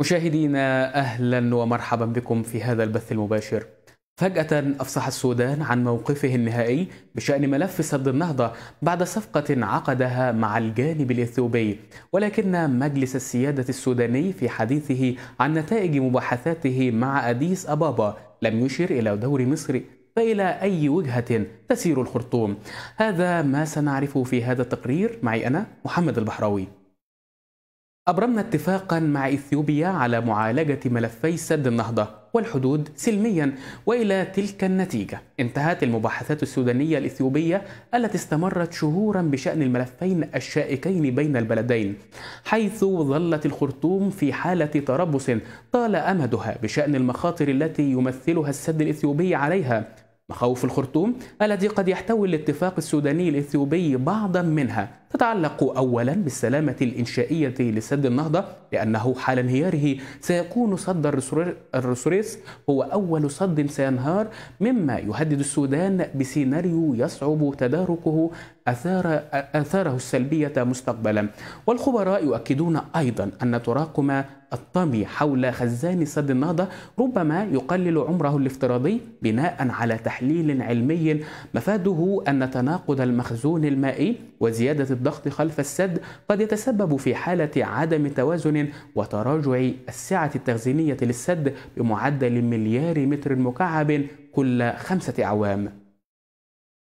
مشاهدينا اهلا ومرحبا بكم في هذا البث المباشر. فجأة أفصح السودان عن موقفه النهائي بشأن ملف سد النهضة بعد صفقة عقدها مع الجانب الإثيوبي، ولكن مجلس السيادة السوداني في حديثه عن نتائج مباحثاته مع أديس أبابا لم يشر إلى دور مصر فإلى أي وجهة تسير الخرطوم؟ هذا ما سنعرفه في هذا التقرير معي أنا محمد البحراوي. أبرمنا اتفاقا مع إثيوبيا على معالجة ملفي سد النهضة والحدود سلميا وإلى تلك النتيجة انتهت المباحثات السودانية الإثيوبية التي استمرت شهورا بشأن الملفين الشائكين بين البلدين حيث ظلت الخرطوم في حالة تربص طال أمدها بشأن المخاطر التي يمثلها السد الإثيوبي عليها مخاوف الخرطوم التي قد يحتوي الاتفاق السوداني الإثيوبي بعضا منها تتعلق أولا بالسلامة الإنشائية لسد النهضة لأنه حال انهياره سيكون سد الرسوريس هو أول سد سينهار مما يهدد السودان بسيناريو يصعب تداركه أثار أثاره السلبية مستقبلا والخبراء يؤكدون أيضا أن تراكم الطمي حول خزان سد النهضة ربما يقلل عمره الافتراضي بناء على تحليل علمي مفاده أن تناقض المخزون المائي وزيادة الضغط خلف السد قد يتسبب في حالة عدم توازن وتراجع السعة التخزينية للسد بمعدل مليار متر مكعب كل خمسة أعوام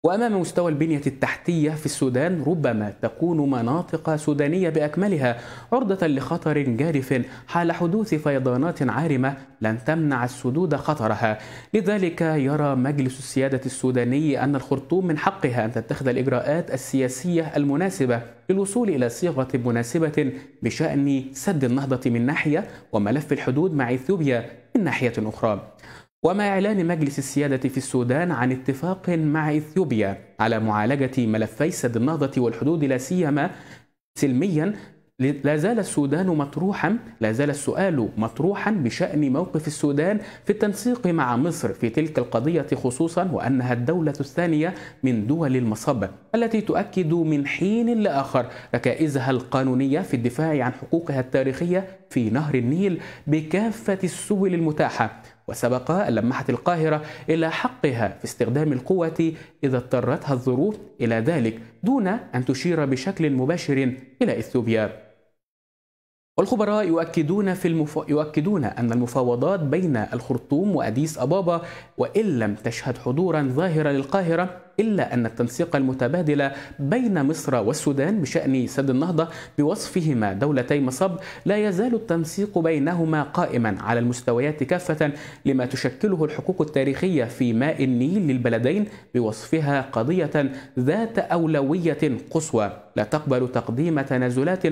وأمام مستوى البنية التحتية في السودان ربما تكون مناطق سودانية بأكملها عرضة لخطر جارف حال حدوث فيضانات عارمة لن تمنع السدود خطرها لذلك يرى مجلس السيادة السوداني أن الخرطوم من حقها أن تتخذ الإجراءات السياسية المناسبة للوصول إلى صيغة مناسبة بشأن سد النهضة من ناحية وملف الحدود مع إثيوبيا من ناحية أخرى وما إعلان مجلس السيادة في السودان عن اتفاق مع إثيوبيا على معالجة ملفي سد النهضة والحدود لا سيما سلميا لا زال السودان مطروحا لا زال السؤال مطروحا بشأن موقف السودان في التنسيق مع مصر في تلك القضية خصوصا وأنها الدولة الثانية من دول المصب التي تؤكد من حين لآخر ركائزها القانونية في الدفاع عن حقوقها التاريخية في نهر النيل بكافة السبل المتاحة وسبق أن لمحت القاهرة إلى حقها في استخدام القوة إذا اضطرتها الظروف إلى ذلك دون أن تشير بشكل مباشر إلى إثيوبيا والخبراء يؤكدون, في المف... يؤكدون أن المفاوضات بين الخرطوم وأديس أبابا وإن لم تشهد حضورا ظاهرا للقاهرة إلا أن التنسيق المتبادل بين مصر والسودان بشأن سد النهضة بوصفهما دولتي مصب لا يزال التنسيق بينهما قائما على المستويات كافة لما تشكله الحقوق التاريخية في ماء النيل للبلدين بوصفها قضية ذات أولوية قصوى لا تقبل تقديم تنازلات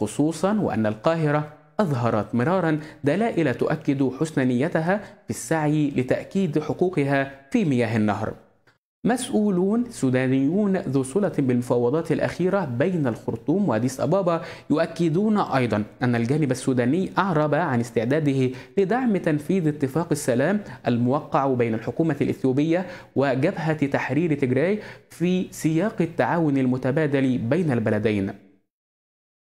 خصوصا وأن القاهرة أظهرت مرارا دلائل تؤكد حسن نيتها في السعي لتأكيد حقوقها في مياه النهر مسؤولون سودانيون ذو صلة بالمفاوضات الأخيرة بين الخرطوم وأديس أبابا يؤكدون أيضا أن الجانب السوداني أعرب عن استعداده لدعم تنفيذ اتفاق السلام الموقع بين الحكومة الإثيوبية وجبهة تحرير تجراي في سياق التعاون المتبادل بين البلدين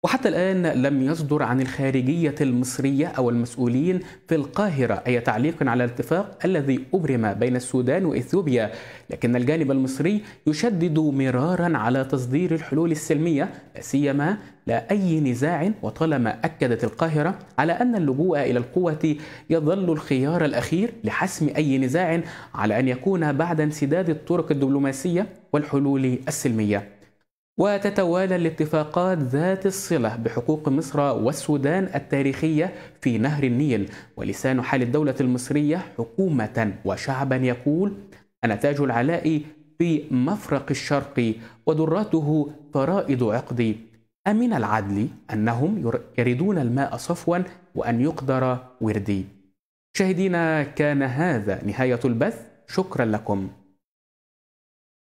وحتى الآن لم يصدر عن الخارجية المصرية أو المسؤولين في القاهرة أي تعليق على الاتفاق الذي أبرم بين السودان وإثيوبيا لكن الجانب المصري يشدد مرارا على تصدير الحلول السلمية لا سيما لا أي نزاع وطالما أكدت القاهرة على أن اللجوء إلى القوة يظل الخيار الأخير لحسم أي نزاع على أن يكون بعد انسداد الطرق الدبلوماسية والحلول السلمية وتتوالى الاتفاقات ذات الصلة بحقوق مصر والسودان التاريخية في نهر النيل ولسان حال الدولة المصرية حكومة وشعبا يقول أنا تاج العلاء في مفرق الشرق ودراته فرائد عقدي أمن العدل أنهم يريدون الماء صفوا وأن يقدر وردي شاهدينا كان هذا نهاية البث شكرا لكم